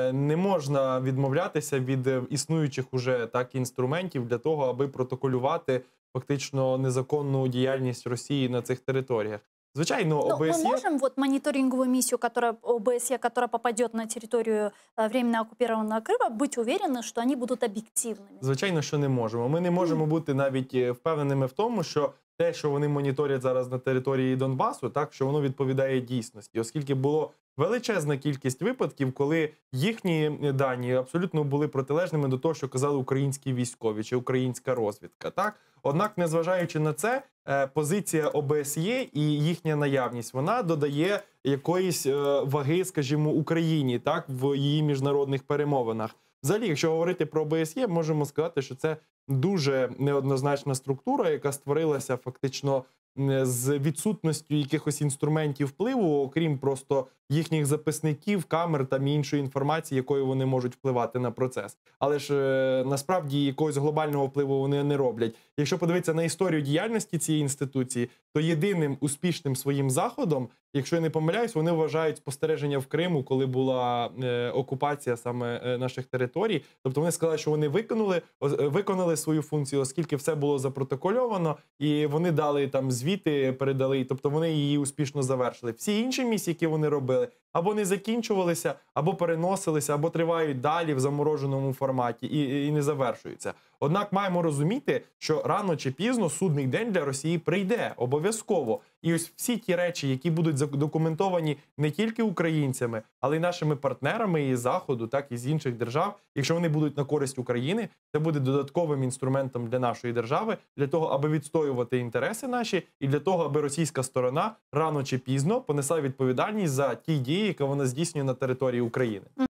Е, не можна відмовлятися від е, існуючих уже так інструментів для того, аби протоколювати фактично незаконну діяльність Росії на цих територіях. Звичайно, Но ну, ОБСЕ... мы можем вот мониторинговую миссию, которая ОБСЕ, которая попадет на територію е, временно оккупированного Крыма, бути уверены, що вони будуть об'єктивними? Звичайно, що не можемо. Ми не можемо бути навіть впевненими в тому, що те, що вони моніторять зараз на території Донбасу, так що воно відповідає дійсності, оскільки було величезна кількість випадків, коли їхні дані абсолютно були протилежними до того, що казали українські військові чи українська розвідка. Так, однак, незважаючи на це, Е, позиція ОБСЄ і їхня наявність вона додає якоїсь е, ваги, скажімо, Україні так в її міжнародних перемовинах. Взагалі, якщо говорити про ОБСЄ, можемо сказати, що це дуже неоднозначна структура, яка створилася фактично Е, з відсутністю якихось інструментів впливу, окрім просто їхніх записників, камер там іншої інформації, якою вони можуть впливати на процес. Але ж е, насправді якогось глобального впливу вони не роблять. Якщо подивитися на історію діяльності цієї інституції, то єдиним успішним своїм заходом, якщо я не помиляюсь, вони вважають спостереження в Криму, коли була е, окупація саме наших територій. Тобто вони сказали, що вони виконали виконали свою функцію, оскільки все було запротокольовано, і вони дали там звіти передали, тобто вони її успішно завершили. Всі інші місії, які вони робили, або не закінчувалися, або переносилися, або тривають далі в замороженому форматі і, і не завершуються. Однак маємо розуміти, що рано чи пізно судний день для Росії прийде обов'язково. І ось всі ті речі, які будуть задокументовані не тільки українцями, але й нашими партнерами із заходу, так і з інших держав. Якщо вони будуть на користь України, це буде додатковим інструментом для нашої держави, для того, аби відстоювати інтереси наші, і для того, аби російська сторона рано чи пізно понесла відповідальність за ті дії дії, яку вона здійснює на території України.